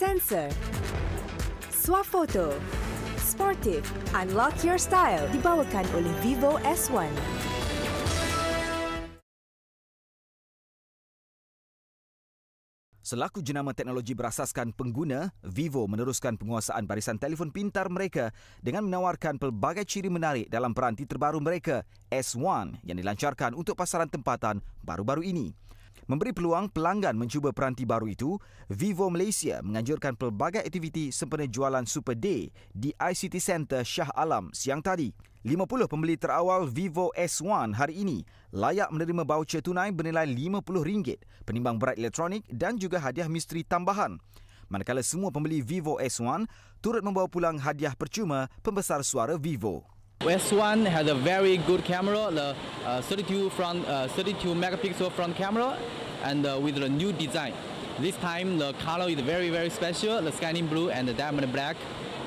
Sensor. Swafoto. Sportive. Unlock your style. Dibawakan oleh Vivo S1. Selaku jenama teknologi berasaskan pengguna, Vivo meneruskan penguasaan barisan telefon pintar mereka dengan menawarkan pelbagai ciri menarik dalam peranti terbaru mereka, S1, yang dilancarkan untuk pasaran tempatan baru-baru ini. Memberi peluang pelanggan mencuba peranti baru itu, Vivo Malaysia menganjurkan pelbagai aktiviti sempena jualan Super Day di ICT Center Shah Alam siang tadi. 50 pembeli terawal Vivo S1 hari ini layak menerima baucer tunai bernilai RM50, penimbang berat elektronik dan juga hadiah misteri tambahan. Manakala semua pembeli Vivo S1 turut membawa pulang hadiah percuma pembesar suara Vivo. S1 has a very good camera, the uh, 32 front, uh, 32 megapixel front camera, and uh, with the new design. This time the color is very very special, the scanning blue and the diamond black.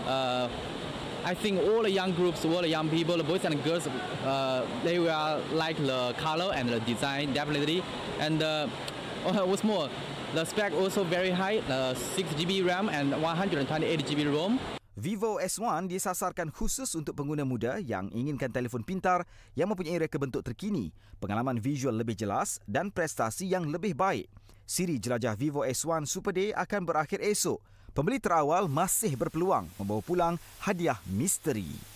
Uh, I think all the young groups, all the young people, the boys and girls, uh, they will like the color and the design definitely. And uh, oh, what's more, the spec also very high, 6 GB RAM and 128 GB ROM. Vivo S1 disasarkan khusus untuk pengguna muda yang inginkan telefon pintar yang mempunyai reka bentuk terkini, pengalaman visual lebih jelas dan prestasi yang lebih baik. Siri jelajah Vivo S1 Super Day akan berakhir esok. Pembeli terawal masih berpeluang membawa pulang hadiah misteri.